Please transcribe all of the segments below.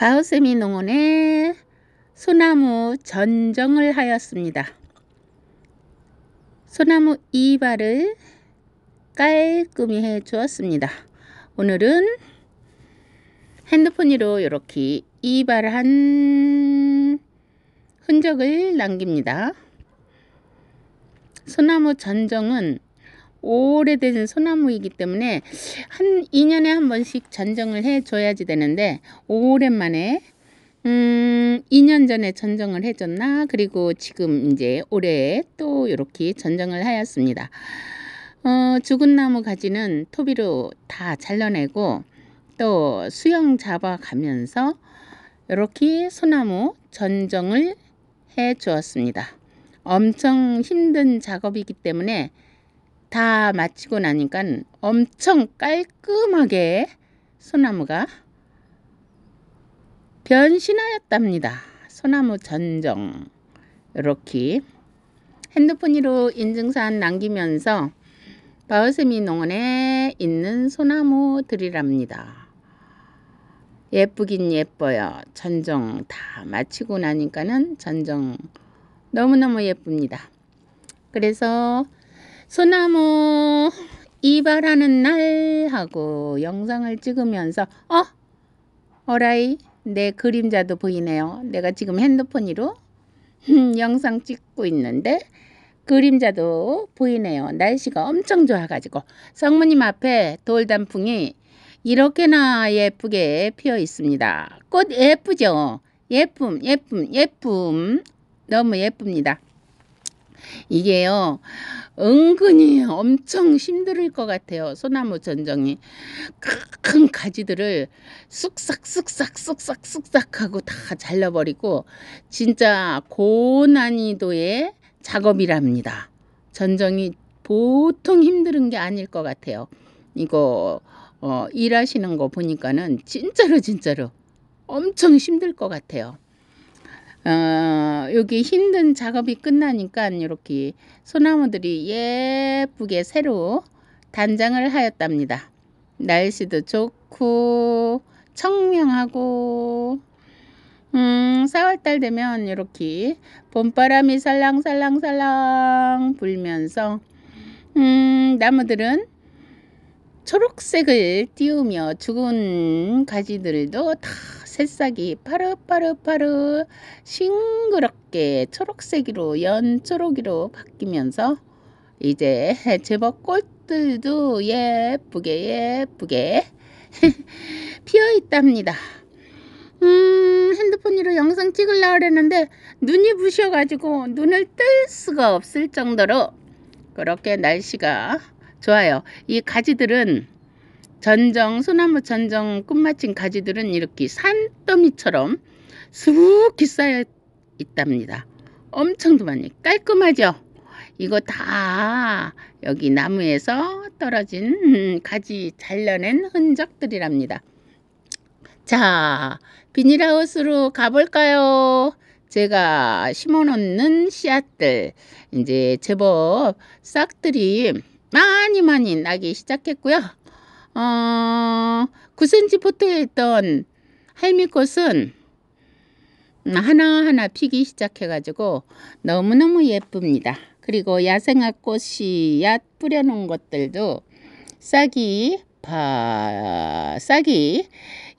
바흐세미 농원에 소나무 전정을 하였습니다. 소나무 이발을 깔끔히 해 주었습니다. 오늘은 핸드폰으로 이렇게 이발한 흔적을 남깁니다. 소나무 전정은 오래된 소나무이기 때문에 한 2년에 한 번씩 전정을 해줘야지 되는데 오랜만에 음 2년 전에 전정을 해줬나 그리고 지금 이제 올해 또 이렇게 전정을 하였습니다. 어, 죽은 나무 가지는 토비로 다 잘라내고 또 수영 잡아가면서 이렇게 소나무 전정을 해 주었습니다. 엄청 힘든 작업이기 때문에 다 마치고 나니까 엄청 깔끔하게 소나무가 변신하였답니다. 소나무 전정 이렇게 핸드폰으로 인증사안 남기면서 바우세미 농원에 있는 소나무들이랍니다. 예쁘긴 예뻐요. 전정 다 마치고 나니까는 전정 너무너무 예쁩니다. 그래서 소나무 이발하는 날 하고 영상을 찍으면서 어? 어라이 내 그림자도 보이네요. 내가 지금 핸드폰으로 영상 찍고 있는데 그림자도 보이네요. 날씨가 엄청 좋아가지고 성모님 앞에 돌단풍이 이렇게나 예쁘게 피어 있습니다. 꽃 예쁘죠? 예쁨 예쁨 예쁨 너무 예쁩니다. 이게요 은근히 엄청 힘들 을것 같아요 소나무 전정이 큰 가지들을 쑥싹 쑥싹 쑥싹 쑥싹 하고 다 잘라버리고 진짜 고난이도의 작업이랍니다 전정이 보통 힘든 게 아닐 것 같아요 이거 어, 일하시는 거 보니까는 진짜로 진짜로 엄청 힘들 것 같아요 어, 여기 힘든 작업이 끝나니까 이렇게 소나무들이 예쁘게 새로 단장을 하였답니다. 날씨도 좋고 청명하고 음, 4월달 되면 이렇게 봄바람이 살랑살랑살랑 불면서 음, 나무들은 초록색을 띄우며 죽은 가지들도 다 새싹이 파릇파릇파릇 싱그럽게 초록색으로 연초록으로 바뀌면서 이제 제법 꽃들도 예쁘게 예쁘게 피어 있답니다. 음 핸드폰으로 영상 찍으려고 그랬는데 눈이 부셔가지고 눈을 뜰 수가 없을 정도로 그렇게 날씨가 좋아요. 이 가지들은 전정, 소나무 전정 끝마친 가지들은 이렇게 산더미처럼 수욱히 쌓여 있답니다. 엄청도 많이 깔끔하죠? 이거 다 여기 나무에서 떨어진 가지 잘려낸 흔적들이랍니다. 자, 비닐하우스로 가볼까요? 제가 심어놓는 씨앗들 이제 제법 싹들이 많이 많이 나기 시작했고요. 어, 9cm 포트에 있던 할미꽃은 하나하나 피기 시작해가지고 너무너무 예쁩니다. 그리고 야생화 꽃이앗 뿌려놓은 것들도 싹이 바, 싹이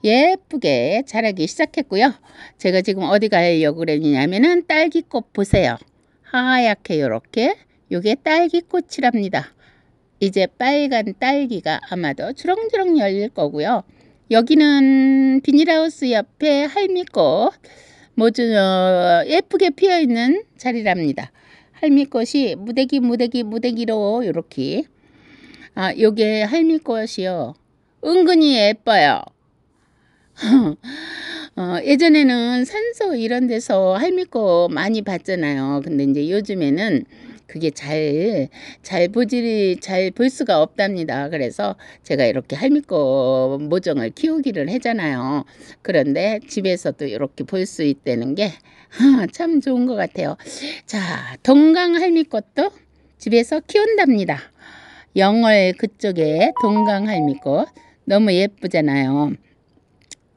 예쁘게 자라기 시작했고요. 제가 지금 어디 가려고 그랬냐면은 딸기꽃 보세요. 하얗게 요렇게 요게 딸기꽃이랍니다. 이제 빨간 딸기가 아마도 주렁주렁 열릴 거고요. 여기는 비닐하우스 옆에 할미꽃 모두 어, 예쁘게 피어있는 자리랍니다. 할미꽃이 무대기 무대기 무대기로 이렇게 아 요게 할미꽃이요. 은근히 예뻐요. 어, 예전에는 산소 이런 데서 할미꽃 많이 봤잖아요. 근데 이제 요즘에는 그게 잘, 잘 보질, 잘볼 수가 없답니다. 그래서 제가 이렇게 할미꽃 모종을 키우기를 하잖아요. 그런데 집에서도 이렇게 볼 수 있다는 게 참 좋은 것 같아요. 자, 동강 할미꽃도 집에서 키운답니다. 영월 그쪽에 동강 할미꽃 너무 예쁘잖아요.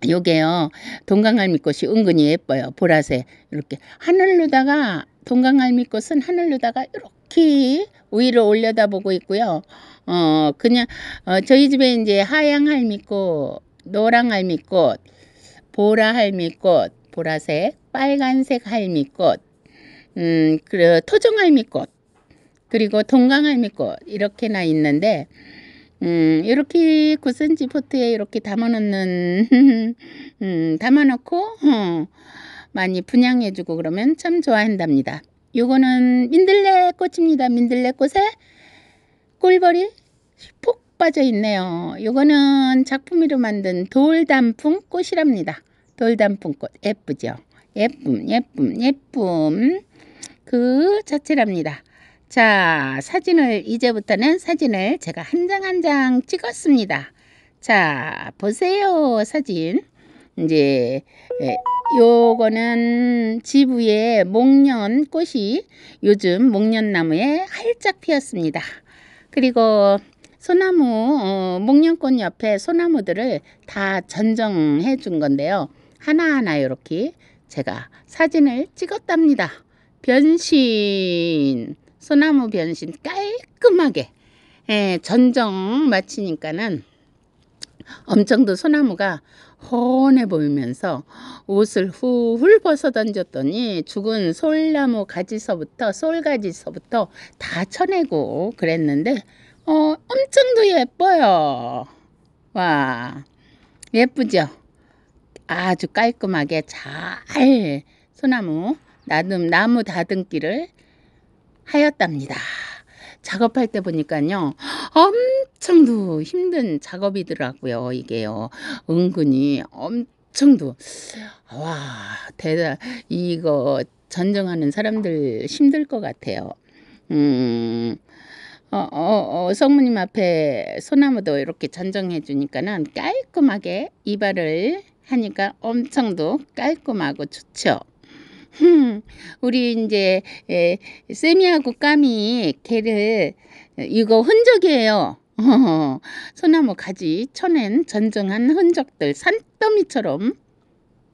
요게요 동강할미꽃이 은근히 예뻐요 보라색 이렇게 하늘로다가 동강할미꽃은 하늘로다가 이렇게 위로 올려다보고 있고요. 어 그냥 어, 저희 집에 이제 하양 할미꽃, 노랑 할미꽃, 보라 할미꽃, 보라색, 빨간색 할미꽃, 음, 그 토종 할미꽃, 그리고 동강 할미꽃 이렇게나 있는데 음, 이렇게 9cm 포트에 이렇게 담아놓는 음, 담아놓고 어. 많이 분양해주고 그러면 참 좋아한답니다. 요거는 민들레 꽃입니다. 민들레 꽃에 꿀벌이 푹 빠져 있네요. 요거는 작품으로 만든 돌단풍 꽃이랍니다. 돌단풍 꽃 예쁘죠? 예쁨 예쁨 예쁨 그 자체랍니다. 자 사진을 이제부터는 사진을 제가 한 장 한 장 찍었습니다. 자 보세요 사진 이제 예. 요거는 지부의 목련 꽃이 요즘 목련나무에 활짝 피었습니다. 그리고 소나무 어, 목련꽃 옆에 소나무들을 다 전정해 준 건데요. 하나하나 이렇게 제가 사진을 찍었답니다. 변신 소나무 변신 깔끔하게 예, 전정 마치니까는 엄청도 소나무가 헌해 보이면서 옷을 훌훌 벗어 던졌더니 죽은 솔나무 가지서부터 솔가지서부터 다 쳐내고 그랬는데 어, 엄청도 예뻐요. 와 예쁘죠? 아주 깔끔하게 잘 소나무 나름 나무 다듬기를 하였답니다. 작업할 때 보니까요. 엄 엄청도 힘든 작업이더라고요. 이게요. 은근히 엄청도 와 대단 이거 전정하는 사람들 힘들 것 같아요. 음. 어, 어, 어, 성모님 앞에 소나무도 이렇게 전정해 주니까는 깔끔하게 이발을 하니까 엄청도 깔끔하고 좋죠. 흠, 우리 이제 에, 세미하고 까미 개를 이거 흔적이에요. 어, 소나무 가지 천엔 전정한 흔적들 산더미처럼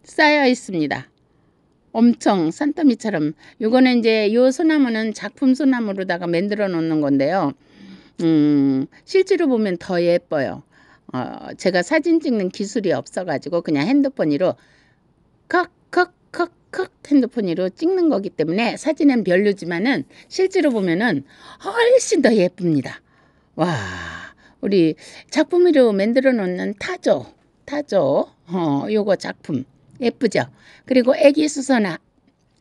쌓여 있습니다. 엄청 산더미처럼 요거는 이제 요 소나무는 작품 소나무로다가 만들어 놓는 건데요. 음, 실제로 보면 더 예뻐요. 어, 제가 사진 찍는 기술이 없어가지고 그냥 핸드폰으로 컥컥컥컥 핸드폰으로 찍는 거기 때문에 사진은 별로지만은 실제로 보면은 훨씬 더 예쁩니다. 와 우리 작품으로 만들어 놓는 타조 타조 어, 요거 작품 예쁘죠 그리고 애기 수선화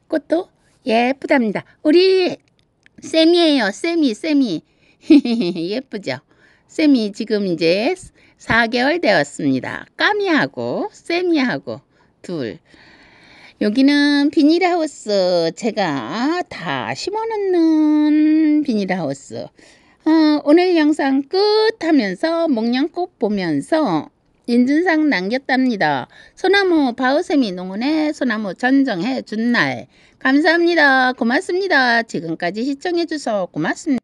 그것도 예쁘답니다 우리 쌤이에요 쌤이 쌤이 예쁘죠 쌤이 지금 이제 4개월 되었습니다 까미하고 쌤이하고 둘 여기는 비닐하우스 제가 다 심어놓는 비닐하우스 어, 오늘 영상 끝 하면서 목련꽃 보면서 인증상 남겼답니다. 소나무 바우세미농원에 소나무 전정해 준 날 감사합니다. 고맙습니다. 지금까지 시청해주셔서 고맙습니다.